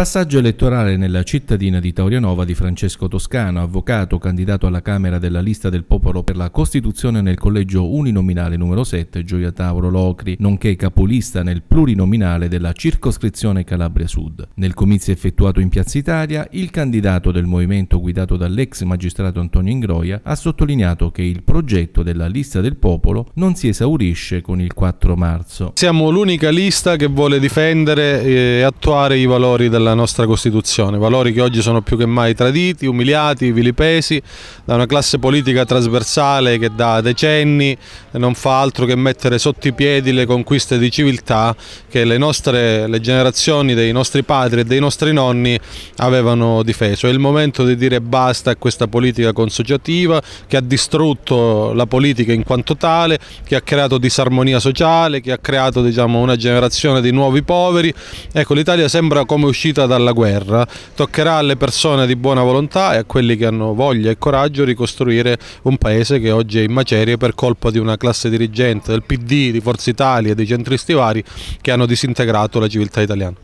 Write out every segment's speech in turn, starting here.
Passaggio elettorale nella cittadina di Taurianova di Francesco Toscano, avvocato candidato alla Camera della lista del popolo per la Costituzione nel collegio uninominale numero 7 Gioia Tauro Locri, nonché capolista nel plurinominale della circoscrizione Calabria Sud. Nel comizio effettuato in Piazza Italia, il candidato del movimento guidato dall'ex magistrato Antonio Ingroia ha sottolineato che il progetto della lista del popolo non si esaurisce con il 4 marzo. Siamo l'unica lista che vuole difendere e attuare i valori della della nostra Costituzione, valori che oggi sono più che mai traditi, umiliati, vilipesi da una classe politica trasversale che da decenni non fa altro che mettere sotto i piedi le conquiste di civiltà che le, nostre, le generazioni dei nostri padri e dei nostri nonni avevano difeso. È il momento di dire basta a questa politica consociativa che ha distrutto la politica in quanto tale, che ha creato disarmonia sociale, che ha creato diciamo, una generazione di nuovi poveri. Ecco, l'Italia sembra come uscita uscita dalla guerra, toccherà alle persone di buona volontà e a quelli che hanno voglia e coraggio ricostruire un paese che oggi è in macerie per colpa di una classe dirigente del PD, di Forza Italia, dei centristi vari che hanno disintegrato la civiltà italiana.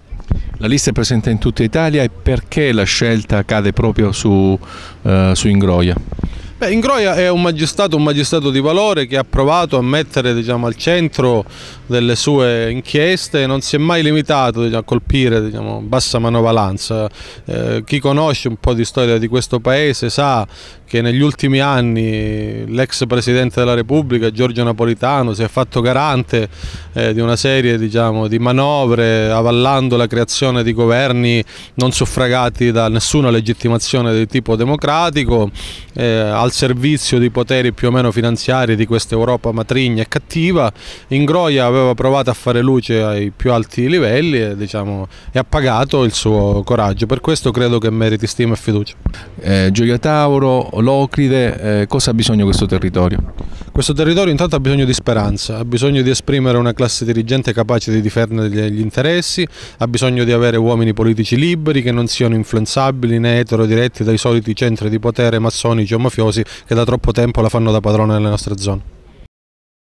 La lista è presente in tutta Italia e perché la scelta cade proprio su, eh, su Ingroia? Beh, Ingroia è un magistrato, un magistrato di valore che ha provato a mettere diciamo, al centro delle sue inchieste, e non si è mai limitato diciamo, a colpire diciamo, bassa manovalanza. Eh, chi conosce un po' di storia di questo paese sa che negli ultimi anni l'ex Presidente della Repubblica Giorgio Napolitano si è fatto garante eh, di una serie diciamo, di manovre avallando la creazione di governi non suffragati da nessuna legittimazione di tipo democratico, eh, al servizio di poteri più o meno finanziari di questa Europa matrigna e cattiva. Ingroia aveva provato a fare luce ai più alti livelli e, diciamo, e ha pagato il suo coraggio. Per questo credo che meriti stima e fiducia. Eh, Gioia Tauro, Locride, eh, cosa ha bisogno questo territorio? Questo territorio intanto ha bisogno di speranza, ha bisogno di esprimere una classe dirigente capace di difendere gli interessi, ha bisogno di avere uomini politici liberi che non siano influenzabili né etero diretti dai soliti centri di potere massonici o mafiosi che da troppo tempo la fanno da padrona nelle nostre zone.